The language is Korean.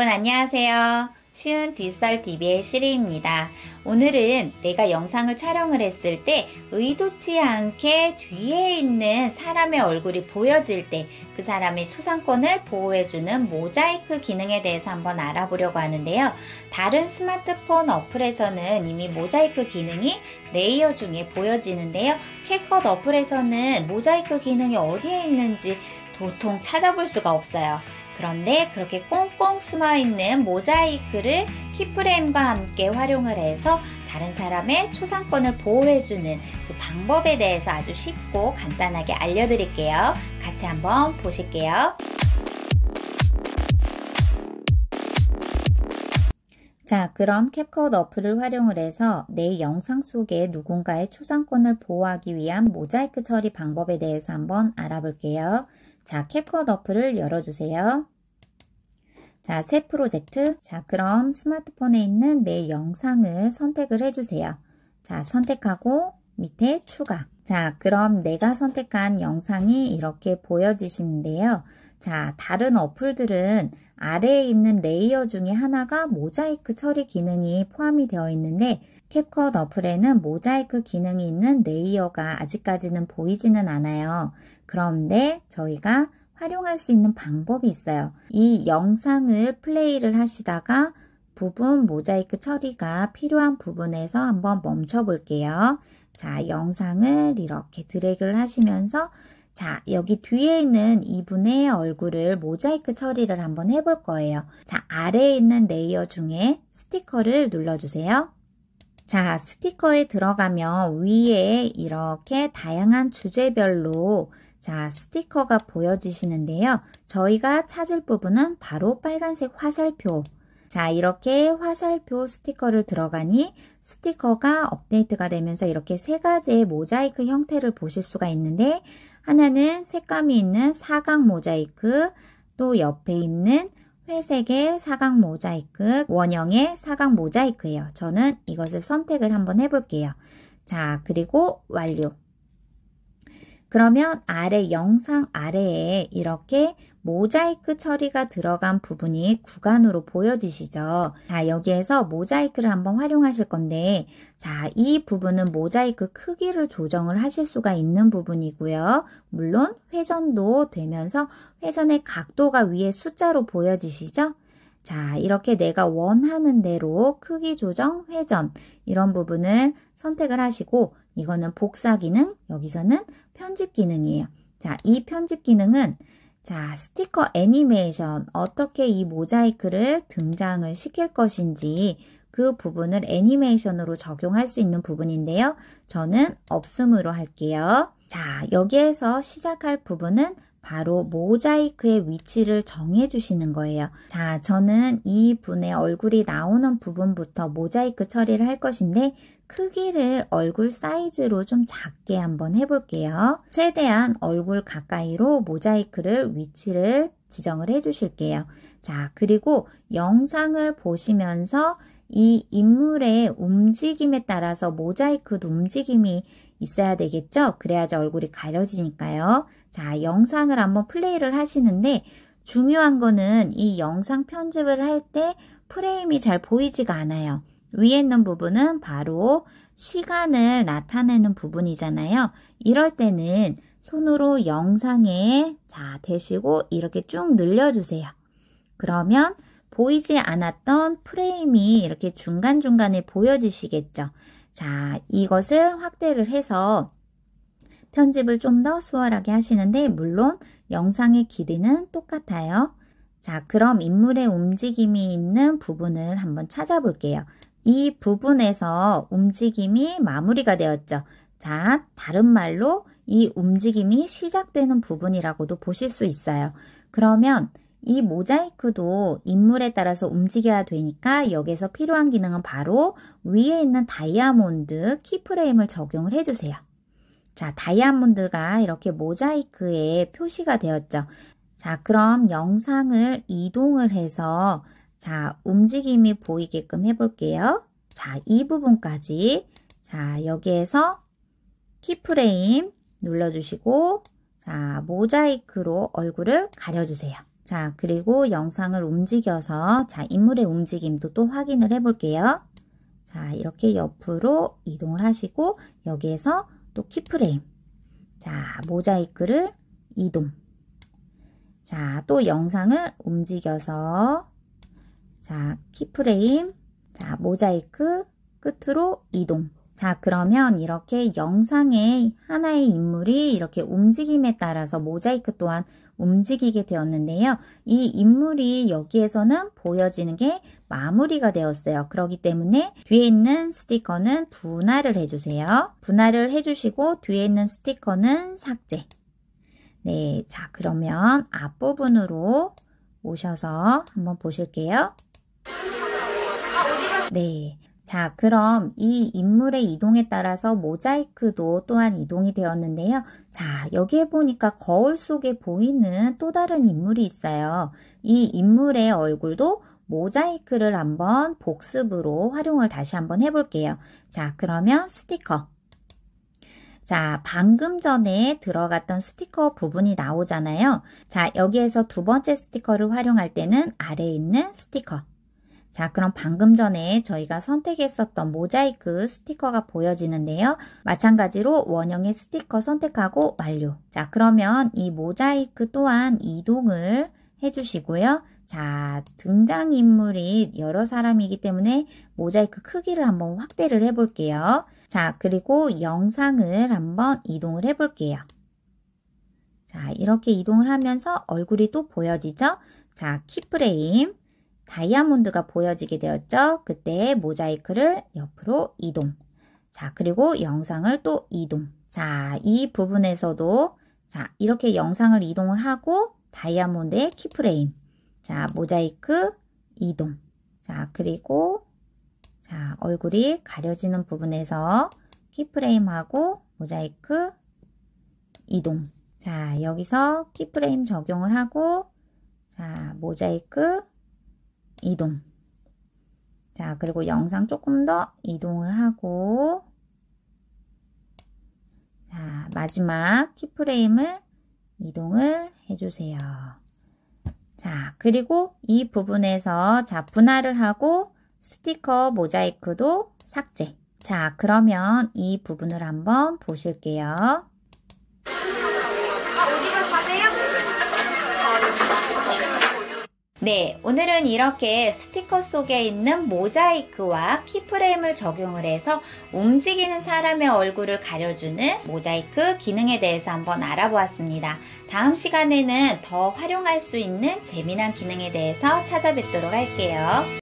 여러분 안녕하세요. 쉬운 디지털 t v 의 시리입니다. 오늘은 내가 영상을 촬영을 했을 때 의도치 않게 뒤에 있는 사람의 얼굴이 보여질 때 그 사람의 초상권을 보호해주는 모자이크 기능에 대해서 한번 알아보려고 하는데요. 다른 스마트폰 어플에서는 이미 모자이크 기능이 레이어 중에 보여지는데요. 캡컷 어플에서는 모자이크 기능이 어디에 있는지 도통 찾아볼 수가 없어요. 그런데 그렇게 꽁꽁 숨어 있는 모자이크를 키프레임과 함께 활용을 해서 다른 사람의 초상권을 보호해주는 그 방법에 대해서 아주 쉽고 간단하게 알려드릴게요. 같이 한번 보실게요. 자, 그럼 캡컷 어플을 활용을 해서 내 영상 속에 누군가의 초상권을 보호하기 위한 모자이크 처리 방법에 대해서 한번 알아볼게요. 자, 캡컷 어플을 열어주세요. 자, 새 프로젝트. 자, 그럼 스마트폰에 있는 내 영상을 선택을 해주세요. 자, 선택하고 밑에 추가. 자, 그럼 내가 선택한 영상이 이렇게 보여지시는데요. 자, 다른 어플들은 아래에 있는 레이어 중에 하나가 모자이크 처리 기능이 포함이 되어 있는데 캡컷 어플에는 모자이크 기능이 있는 레이어가 아직까지는 보이지는 않아요. 그런데 저희가 활용할 수 있는 방법이 있어요. 이 영상을 플레이를 하시다가 부분 모자이크 처리가 필요한 부분에서 한번 멈춰 볼게요. 자, 영상을 이렇게 드래그를 하시면서 자, 여기 뒤에 있는 이분의 얼굴을 모자이크 처리를 한번 해볼 거예요. 자, 아래에 있는 레이어 중에 스티커를 눌러주세요. 자, 스티커에 들어가면 위에 이렇게 다양한 주제별로 자, 스티커가 보여지시는데요. 저희가 찾을 부분은 바로 빨간색 화살표 자, 이렇게 화살표 스티커를 들어가니 스티커가 업데이트가 되면서 이렇게 세 가지의 모자이크 형태를 보실 수가 있는데 하나는 색감이 있는 사각 모자이크, 또 옆에 있는 회색의 사각 모자이크, 원형의 사각 모자이크예요. 저는 이것을 선택을 한번 해볼게요. 자, 그리고 완료. 그러면 아래 영상 아래에 이렇게 모자이크 처리가 들어간 부분이 구간으로 보여지시죠. 자, 여기에서 모자이크를 한번 활용하실 건데 자, 이 부분은 모자이크 크기를 조정을 하실 수가 있는 부분이고요. 물론 회전도 되면서 회전의 각도가 위에 숫자로 보여지시죠. 자, 이렇게 내가 원하는 대로 크기 조정, 회전 이런 부분을 선택을 하시고 이거는 복사 기능, 여기서는 편집 기능이에요. 자, 이 편집 기능은 자, 스티커 애니메이션 어떻게 이 모자이크를 등장을 시킬 것인지 그 부분을 애니메이션으로 적용할 수 있는 부분인데요. 저는 없음으로 할게요. 자, 여기에서 시작할 부분은 바로 모자이크의 위치를 정해주시는 거예요. 자, 저는 이 분의 얼굴이 나오는 부분부터 모자이크 처리를 할 것인데 크기를 얼굴 사이즈로 좀 작게 한번 해볼게요. 최대한 얼굴 가까이로 모자이크를 위치를 지정을 해주실게요. 자, 그리고 영상을 보시면서 이 인물의 움직임에 따라서 모자이크 움직임이 있어야 되겠죠? 그래야지 얼굴이 가려지니까요. 자, 영상을 한번 플레이를 하시는데 중요한 거는 이 영상 편집을 할 때 프레임이 잘 보이지가 않아요. 위에 있는 부분은 바로 시간을 나타내는 부분이잖아요. 이럴 때는 손으로 영상에 자 대시고 이렇게 쭉 늘려주세요. 그러면 보이지 않았던 프레임이 이렇게 중간중간에 보여지시겠죠. 자, 이것을 확대를 해서 편집을 좀 더 수월하게 하시는데 물론 영상의 길이는 똑같아요. 자, 그럼 인물의 움직임이 있는 부분을 한번 찾아볼게요. 이 부분에서 움직임이 마무리가 되었죠. 자, 다른 말로 이 움직임이 시작되는 부분이라고도 보실 수 있어요. 그러면 이 모자이크도 인물에 따라서 움직여야 되니까 여기서 필요한 기능은 바로 위에 있는 다이아몬드 키프레임을 적용을 해주세요. 자, 다이아몬드가 이렇게 모자이크에 표시가 되었죠. 자, 그럼 영상을 이동을 해서 자, 움직임이 보이게끔 해볼게요. 자, 이 부분까지 자, 여기에서 키프레임 눌러주시고 자, 모자이크로 얼굴을 가려주세요. 자, 그리고 영상을 움직여서 자, 인물의 움직임도 또 확인을 해볼게요. 자, 이렇게 옆으로 이동을 하시고 여기에서 또 키프레임. 자, 모자이크를 이동. 자, 또 영상을 움직여서 자, 키프레임. 자, 모자이크 끝으로 이동. 자, 그러면 이렇게 영상의 하나의 인물이 이렇게 움직임에 따라서 모자이크 또한 움직이게 되었는데요. 이 인물이 여기에서는 보여지는 게 마무리가 되었어요. 그렇기 때문에 뒤에 있는 스티커는 분할을 해주세요. 분할을 해주시고 뒤에 있는 스티커는 삭제. 네, 자 그러면 앞부분으로 오셔서 한번 보실게요. 네, 자, 그럼 이 인물의 이동에 따라서 모자이크도 또한 이동이 되었는데요. 자, 여기에 보니까 거울 속에 보이는 또 다른 인물이 있어요. 이 인물의 얼굴도 모자이크를 한번 복습으로 활용을 다시 한번 해볼게요. 자, 그러면 스티커. 자, 방금 전에 들어갔던 스티커 부분이 나오잖아요. 자, 여기에서 두 번째 스티커를 활용할 때는 아래에 있는 스티커. 자, 그럼 방금 전에 저희가 선택했었던 모자이크 스티커가 보여지는데요. 마찬가지로 원형의 스티커 선택하고 완료. 자, 그러면 이 모자이크 또한 이동을 해주시고요. 자, 등장인물인 여러 사람이기 때문에 모자이크 크기를 한번 확대를 해볼게요. 자, 그리고 영상을 한번 이동을 해볼게요. 자, 이렇게 이동을 하면서 얼굴이 또 보여지죠? 자, 키프레임. 다이아몬드가 보여지게 되었죠. 그때 모자이크를 옆으로 이동. 자, 그리고 영상을 또 이동. 자, 이 부분에서도 자, 이렇게 영상을 이동을 하고 다이아몬드의 키프레임. 자, 모자이크 이동. 자, 그리고 자, 얼굴이 가려지는 부분에서 키프레임하고 모자이크 이동. 자, 여기서 키프레임 적용을 하고 자, 모자이크 이동. 자, 그리고 영상 조금 더 이동을 하고 자, 마지막 키프레임을 이동을 해주세요. 자, 그리고 이 부분에서 자, 분할을 하고 스티커 모자이크도 삭제. 자, 그러면 이 부분을 한번 보실게요. 네, 오늘은 이렇게 스티커 속에 있는 모자이크와 키프레임을 적용을 해서 움직이는 사람의 얼굴을 가려주는 모자이크 기능에 대해서 한번 알아보았습니다. 다음 시간에는 더 활용할 수 있는 재미난 기능에 대해서 찾아뵙도록 할게요.